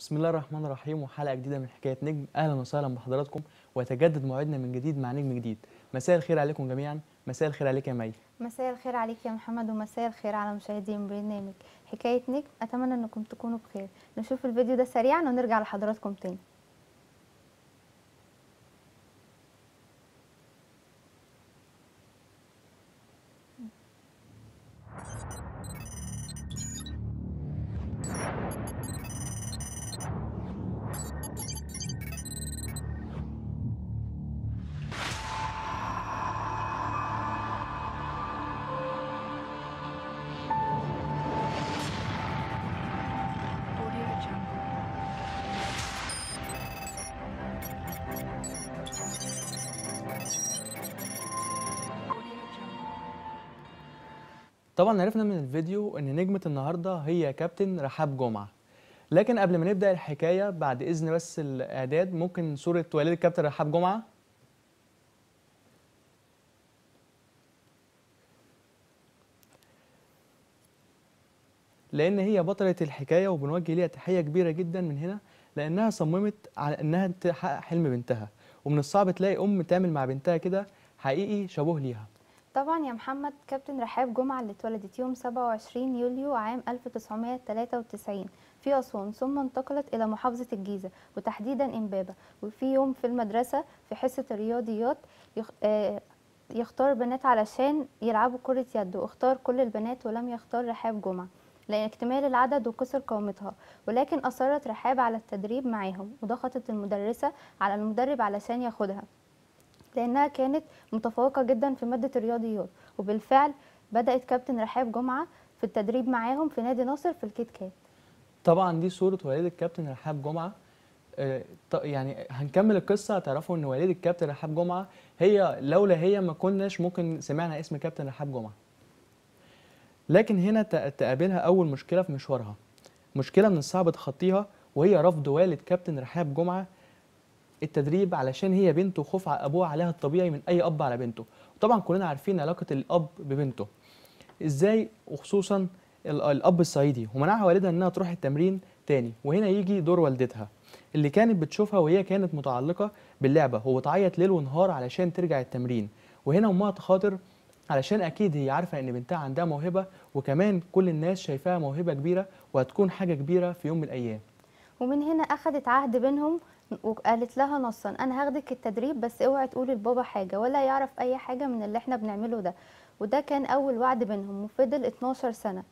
بسم الله الرحمن الرحيم وحلقه جديده من حكايه نجم اهلا وسهلا بحضراتكم ويتجدد موعدنا من جديد مع نجم جديد مساء الخير عليكم جميعا مساء الخير عليك يا مي مساء الخير عليك يا محمد ومساء الخير على مشاهدين برنامج حكايه نجم اتمنى انكم تكونوا بخير نشوف الفيديو ده سريعا ونرجع لحضراتكم تاني طبعا عرفنا من الفيديو ان نجمة النهاردة هي كابتن رحاب جمعة لكن قبل ما نبدأ الحكاية بعد إذن بس الإعداد ممكن صورة والد الكابتن رحاب جمعة لأن هي بطلة الحكاية وبنوجه ليها تحية كبيرة جدا من هنا لأنها صممت على إنها تحقق حلم بنتها ومن الصعب تلاقي أم تعمل مع بنتها كده حقيقي شابوه ليها طبعا يا محمد كابتن رحاب جمعة اللي اتولدت يوم 27 يوليو عام 1993 في أسوان ثم انتقلت إلى محافظة الجيزة وتحديدا إمبابة وفي يوم في المدرسة في حصة الرياضيات آه، يختار بنات علشان يلعبوا كرة يد واختار كل البنات ولم يختار رحاب جمعة لاكتمال العدد وكسر قومتها ولكن أصرت رحاب على التدريب معاهم وضغطت المدرسة على المدرب علشان ياخدها لأنها كانت متفوقة جدا في مادة الرياضيات وبالفعل بدأت كابتن رحاب جمعة في التدريب معاهم في نادي ناصر في الكيت كات طبعا دي صورة والدة الكابتن رحاب جمعة آه، يعني هنكمل القصة هتعرفوا ان والد الكابتن رحاب جمعة هي لولا هي ما كناش ممكن سمعنا اسم كابتن رحاب جمعة لكن هنا تقابلها أول مشكلة في مشوارها مشكلة من الصعب تخطيها وهي رفض والد كابتن رحاب جمعة التدريب علشان هي بنته وخوف ابوها عليها الطبيعي من اي اب على بنته طبعا كلنا عارفين علاقه الاب ببنته ازاي وخصوصا الاب الصعيدي ومنعها والدها انها تروح التمرين تاني وهنا يجي دور والدتها اللي كانت بتشوفها وهي كانت متعلقه باللعبه وبتعيط ليل ونهار علشان ترجع التمرين وهنا امها تخاطر علشان اكيد هي عارفه ان بنتها عندها موهبه وكمان كل الناس شايفاها موهبه كبيره وهتكون حاجه كبيره في يوم من الايام ومن هنا أخدت عهد بينهم وقالت لها نصا أنا هاخدك التدريب بس اوعي تقولي لبابا حاجة ولا يعرف أي حاجة من اللي احنا بنعمله ده وده كان أول وعد بينهم وفضل 12 سنة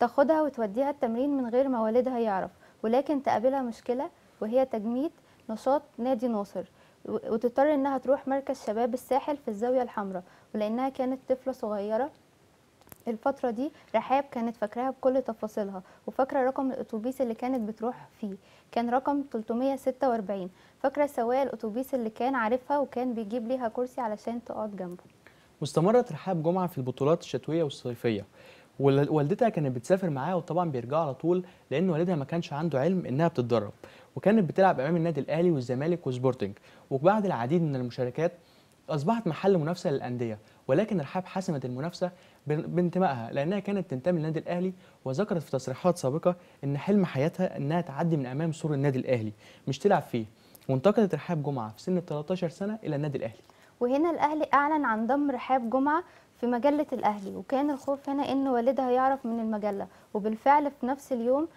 تاخدها وتوديها التمرين من غير ما والدها يعرف ولكن تقابلها مشكلة وهي تجميد نشاط نادي ناصر وتضطر انها تروح مركز شباب الساحل في الزاوية الحمراء ولانها كانت طفلة صغيرة الفترة دي رحاب كانت فاكراها بكل تفاصيلها وفاكرة رقم الأتوبيس اللي كانت بتروح فيه كان رقم 346 فاكرة سواق الأتوبيس اللي كان عارفها وكان بيجيب ليها كرسي علشان تقعد جنبه واستمرت رحاب جمعة في البطولات الشتوية والصيفية والدتها كانت بتسافر معاها وطبعا بيرجعوا على طول لان والدها ما كانش عنده علم انها بتتدرب وكانت بتلعب امام النادي الاهلي والزمالك وسبورتنج وبعد العديد من المشاركات اصبحت محل منافسه للانديه ولكن رحاب حسمت المنافسه بانتمائها لأنها كانت تنتمي للنادي الأهلي وذكرت في تصريحات سابقة أن حلم حياتها أنها تعدي من أمام سور النادي الأهلي مش تلعب فيه وانتقلت رحاب جمعة في سن 13 سنة إلى النادي الأهلي وهنا الأهلي أعلن عن ضم رحاب جمعة في مجلة الأهلي وكان الخوف هنا إن والدها يعرف من المجلة وبالفعل في نفس اليوم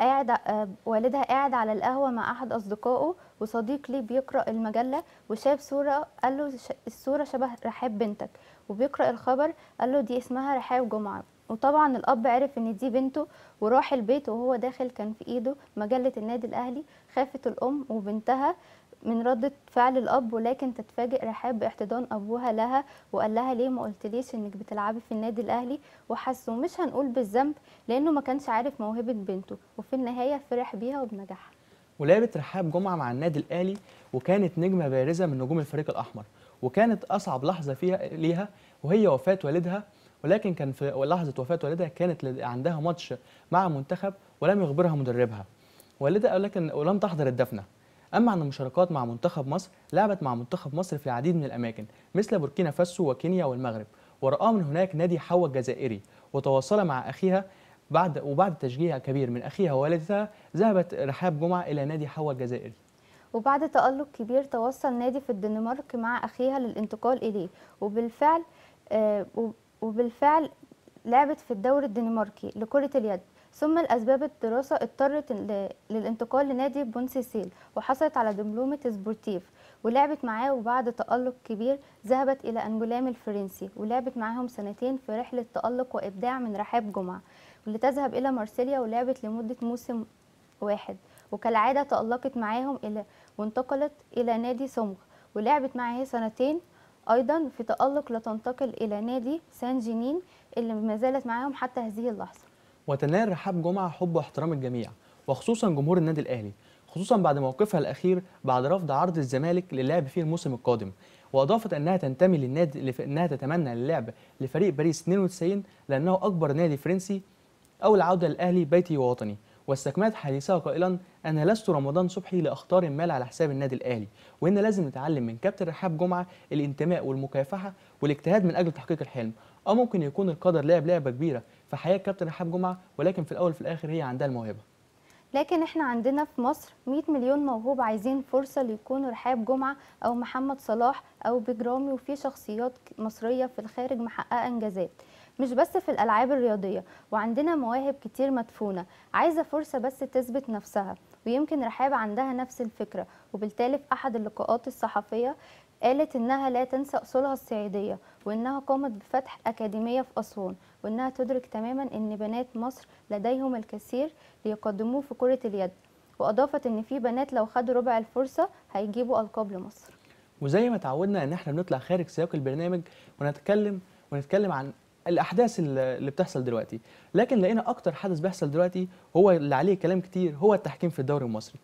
قاعد آه، والدها قاعد على القهوة مع أحد أصدقائه وصديق ليه بيقرأ المجلة وشاف صورة قال له الصورة شبه رحاب بنتك وبيقرأ الخبر قال له دي اسمها رحاب جمعة وطبعا الأب عرف إن دي بنته وراح البيت وهو داخل كان في إيده مجلة النادي الأهلي خافت الأم وبنتها من ردة فعل الأب ولكن تتفاجئ رحاب باحتضان أبوها لها وقال لها ليه ما قلتليش إنك بتلعبي في النادي الأهلي وحسه مش هنقول بالذنب لأنه ما كانش عارف موهبة بنته وفي النهاية فرح بيها وبنجاحها ولعبت رحاب جمعة مع النادي الأهلي وكانت نجمة بارزة من نجوم الفريق الأحمر وكانت أصعب لحظة فيها ليها وهي وفاة والدها ولكن كان في لحظة وفاة والدها كانت عندها ماتش مع منتخب ولم يخبرها مدربها والدها ولكن ولم تحضر الدفنه أما عن المشاركات مع منتخب مصر لعبت مع منتخب مصر في العديد من الأماكن مثل بوركينا فاسو وكينيا والمغرب ورآه من هناك نادي حوا الجزائري وتواصل مع أخيها بعد وبعد تشجيع كبير من أخيها ووالدتها ذهبت رحاب جمعة إلى نادي حوا الجزائري وبعد تألق كبير توصل نادي في الدنمارك مع أخيها للانتقال إليه وبالفعل آه وبالفعل لعبت في الدوري الدنماركي لكرة اليد ثم لأسباب الدراسة اضطرت للانتقال لنادي بونسيسيل وحصلت على دبلومة سبورتيف ولعبت معاه وبعد تألق كبير ذهبت إلى أنجولام الفرنسي ولعبت معاهم سنتين في رحلة تألق وإبداع من رحاب جمعة لتذهب إلى مارسيليا ولعبت لمدة موسم واحد وكالعادة تألقت معاهم إلى وانتقلت إلى نادي سمغ ولعبت معاه سنتين أيضا في تألق لتنتقل إلى نادي سان جينين اللي ما زالت معاهم حتى هذه اللحظة وتنال رحاب جمعه حب واحترام الجميع وخصوصا جمهور النادي الاهلي خصوصا بعد موقفها الاخير بعد رفض عرض الزمالك للعب فيه الموسم القادم واضافت انها تنتمي للنادي لف... انها تتمنى اللعب لفريق باريس 92 لانه اكبر نادي فرنسي او العوده للاهلي بيتي ووطني واستكملت حديثها قائلا انا لست رمضان صبحي لاختار المال على حساب النادي الاهلي وان لازم نتعلم من كابتن رحاب جمعه الانتماء والمكافحه والاجتهاد من اجل تحقيق الحلم او ممكن يكون القدر لعب لعبه كبيره فحقيقه كابتن رحاب جمعه ولكن في الاول وفي الاخر هي عندها الموهبه لكن احنا عندنا في مصر 100 مليون موهوب عايزين فرصه ليكونوا رحاب جمعه او محمد صلاح او بجرامي وفي شخصيات مصريه في الخارج محققه انجازات مش بس في الالعاب الرياضيه وعندنا مواهب كتير مدفونه عايزه فرصه بس تثبت نفسها ويمكن رحاب عندها نفس الفكره وبالتالي في احد اللقاءات الصحفيه قالت إنها لا تنسى أصولها الصعيدية وإنها قامت بفتح أكاديمية في أسوان وإنها تدرك تماما إن بنات مصر لديهم الكثير ليقدموه في كرة اليد وأضافت إن في بنات لو خدوا ربع الفرصة هيجيبوا ألقاب لمصر وزي ما تعودنا إن إحنا بنطلع خارج سياق البرنامج ونتكلم ونتكلم عن الاحداث اللي بتحصل دلوقتي لكن لقينا اكتر حدث بيحصل دلوقتي هو اللي عليه كلام كتير هو التحكيم في الدوري المصري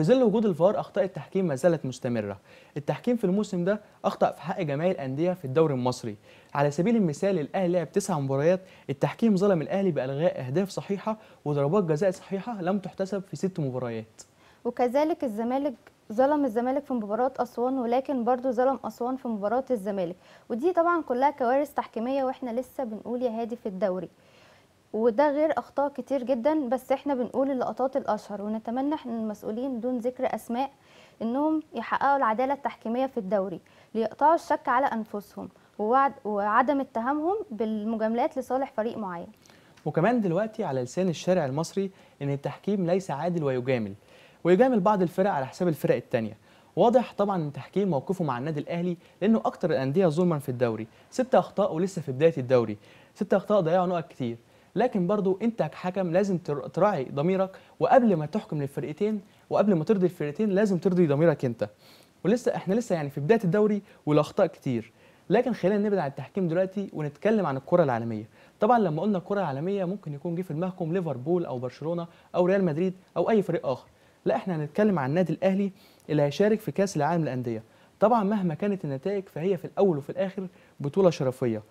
في ظل وجود الفار اخطاء التحكيم ما زالت مستمره التحكيم في الموسم ده اخطا في حق جميع الانديه في الدوري المصري على سبيل المثال الاهلي لعب تسع مباريات التحكيم ظلم الاهلي بالغاء اهداف صحيحه وضربات جزاء صحيحه لم تحتسب في ست مباريات وكذلك الزمالك ظلم الزمالك في مباراة أسوان ولكن برضو ظلم أسوان في مباراة الزمالك ودي طبعا كلها كوارث تحكيمية وإحنا لسه بنقول يا هادي في الدوري وده غير اخطاء كتير جدا بس احنا بنقول اللقطات الاشهر ونتمنى ان المسؤولين دون ذكر اسماء انهم يحققوا العداله التحكيميه في الدوري ليقطعوا الشك على انفسهم وعدم اتهامهم بالمجاملات لصالح فريق معين وكمان دلوقتي على لسان الشارع المصري ان التحكيم ليس عادل ويجامل ويجامل بعض الفرق على حساب الفرق الثانيه واضح طبعا ان تحكيم موقفه مع النادي الاهلي لانه اكتر الانديه ظلما في الدوري ست اخطاء ولسه في بدايه الدوري ست اخطاء ضيعوا نقط كتير لكن برضو انت كحكم لازم تراعي ضميرك وقبل ما تحكم للفرقتين وقبل ما ترضي الفرقتين لازم ترضي ضميرك انت ولسه احنا لسه يعني في بدايه الدوري والاخطاء كتير لكن خلينا نبعد عن التحكيم دلوقتي ونتكلم عن الكره العالميه طبعا لما قلنا الكره العالميه ممكن يكون جه في دماغكم ليفربول او برشلونه او ريال مدريد او اي فريق اخر لا احنا هنتكلم عن النادي الاهلي اللي هيشارك في كاس العالم للانديه طبعا مهما كانت النتائج فهي في الاول وفي الاخر بطوله شرفيه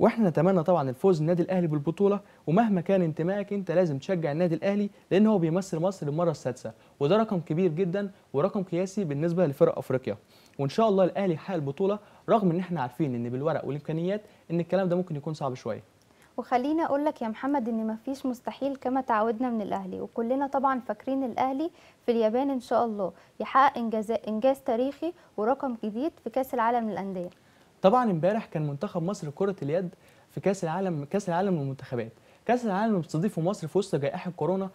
واحنا نتمنى طبعا الفوز النادي الاهلي بالبطوله ومهما كان انتمائك انت لازم تشجع النادي الاهلي لان هو بيمثل مصر للمره السادسه وده رقم كبير جدا ورقم قياسي بالنسبه لفرق افريقيا وان شاء الله الاهلي يحقق البطوله رغم ان احنا عارفين ان بالورق والامكانيات ان الكلام ده ممكن يكون صعب شويه وخليني اقول لك يا محمد ان مفيش مستحيل كما تعودنا من الاهلي وكلنا طبعا فاكرين الاهلي في اليابان ان شاء الله يحقق انجاز انجاز تاريخي ورقم جديد في كاس العالم للانديه طبعا امبارح كان منتخب مصر كره اليد في كاس العالم كاس العالم للمنتخبات كاس العالم اللي بتستضيفه مصر في وسط جائحه كورونا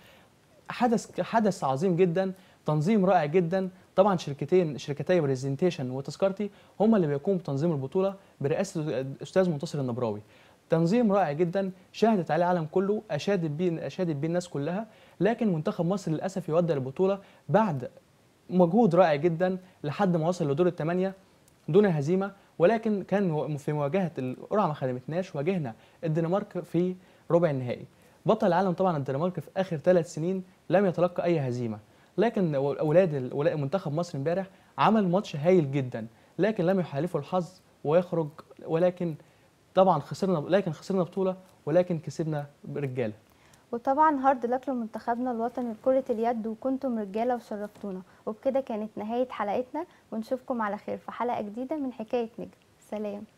حدث حدث عظيم جدا تنظيم رائع جدا طبعا شركتين شركتي برزنتيشن وتذكرتي هما اللي بيقوموا بتنظيم البطوله برئاسه الاستاذ منتصر النبراوي تنظيم رائع جدا شهدت عليه العالم كله اشادت بيه اشادت بيه الناس كلها لكن منتخب مصر للاسف يودع البطوله بعد مجهود رائع جدا لحد ما وصل لدور الثمانيه دون هزيمه ولكن كان في مواجهه القرعه ما خدمتناش واجهنا الدنمارك في ربع النهائي بطل العالم طبعا الدنمارك في اخر ثلاث سنين لم يتلقى اي هزيمه لكن اولاد منتخب مصر امبارح عمل ماتش هايل جدا لكن لم يحالفه الحظ ويخرج ولكن طبعا خسرنا لكن خسرنا بطوله ولكن كسبنا رجاله وطبعا هارد لك لمنتخبنا الوطني لكرة اليد وكنتم رجالة وشرفتونا وبكده كانت نهاية حلقتنا ونشوفكم على خير في حلقة جديدة من حكاية نجم سلام